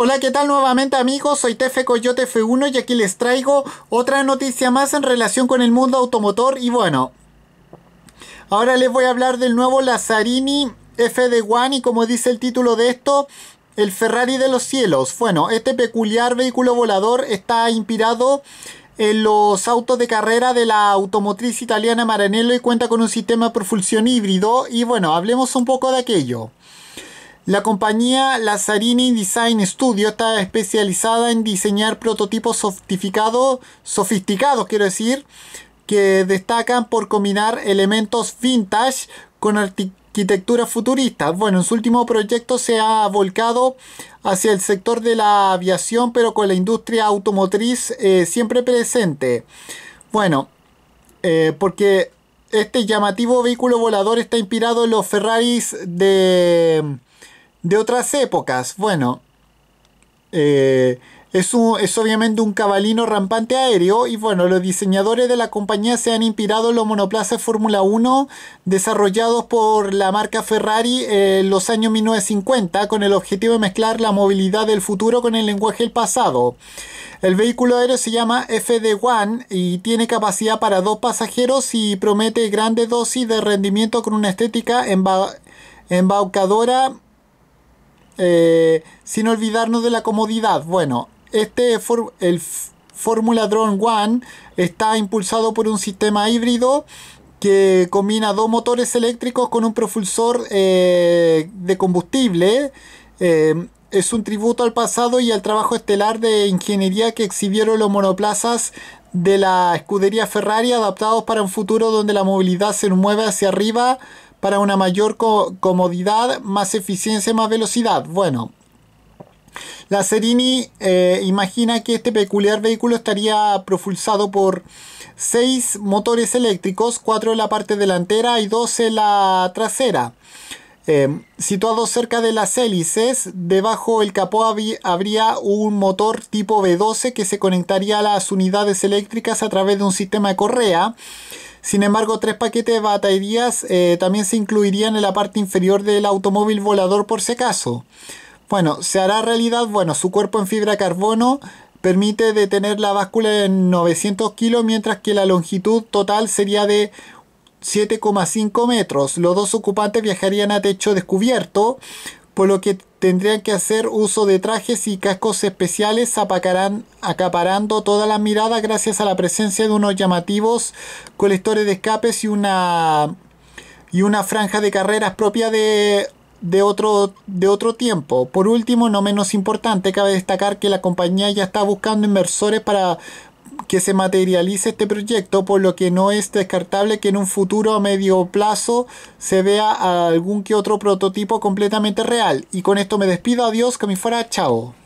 Hola, ¿qué tal nuevamente amigos? Soy Tefe Coyote F1 y aquí les traigo otra noticia más en relación con el mundo automotor y bueno, ahora les voy a hablar del nuevo Lazzarini FD1 y como dice el título de esto, el Ferrari de los cielos. Bueno, este peculiar vehículo volador está inspirado en los autos de carrera de la automotriz italiana Maranello y cuenta con un sistema de propulsión híbrido y bueno, hablemos un poco de aquello. La compañía Lazzarini Design Studio está especializada en diseñar prototipos sofisticados, sofisticados quiero decir, que destacan por combinar elementos vintage con arquitectura futurista. Bueno, en su último proyecto se ha volcado hacia el sector de la aviación, pero con la industria automotriz eh, siempre presente. Bueno, eh, porque este llamativo vehículo volador está inspirado en los Ferraris de de otras épocas. Bueno, eh, es, obviamente un cabalino rampante aéreo y bueno, los diseñadores de la compañía se han inspirado en los monoplazas Fórmula 1 desarrollados por la marca Ferrari en los años 1950 con el objetivo de mezclar la movilidad del futuro con el lenguaje del pasado. El vehículo aéreo se llama FD1 y tiene capacidad para dos pasajeros y promete grandes dosis de rendimiento con una estética embaucadora eh, sin olvidarnos de la comodidad. Bueno, este el Fórmula Drone One está impulsado por un sistema híbrido que combina dos motores eléctricos con un propulsor eh, de combustible. Eh, es un tributo al pasado y al trabajo estelar de ingeniería que exhibieron los monoplazas de la escudería Ferrari adaptados para un futuro donde la movilidad se mueve hacia arriba para una mayor comodidad, más eficiencia, más velocidad. Bueno, la Serini eh, imagina que este peculiar vehículo estaría propulsado por seis motores eléctricos, 4 en la parte delantera y dos en la trasera. Em, situado cerca de las hélices, debajo del capó habría un motor tipo B12 que se conectaría a las unidades eléctricas a través de un sistema de correa sin embargo, tres paquetes de baterías eh, también se incluirían en la parte inferior del automóvil volador por si acaso. Bueno, se hará realidad, bueno, su cuerpo en fibra carbono permite detener la báscula en 900 kilos, mientras que la longitud total sería de 7,5 metros. Los dos ocupantes viajarían a techo descubierto, por lo que tendrían que hacer uso de trajes y cascos especiales apacarán, acaparando toda la mirada gracias a la presencia de unos llamativos colectores de escapes y una, y una franja de carreras propia de, de, otro, de otro tiempo. Por último, no menos importante, cabe destacar que la compañía ya está buscando inversores para que se materialice este proyecto, por lo que no es descartable que en un futuro a medio plazo se vea algún que otro prototipo completamente real. Y con esto me despido, adiós, que me fuera, chao.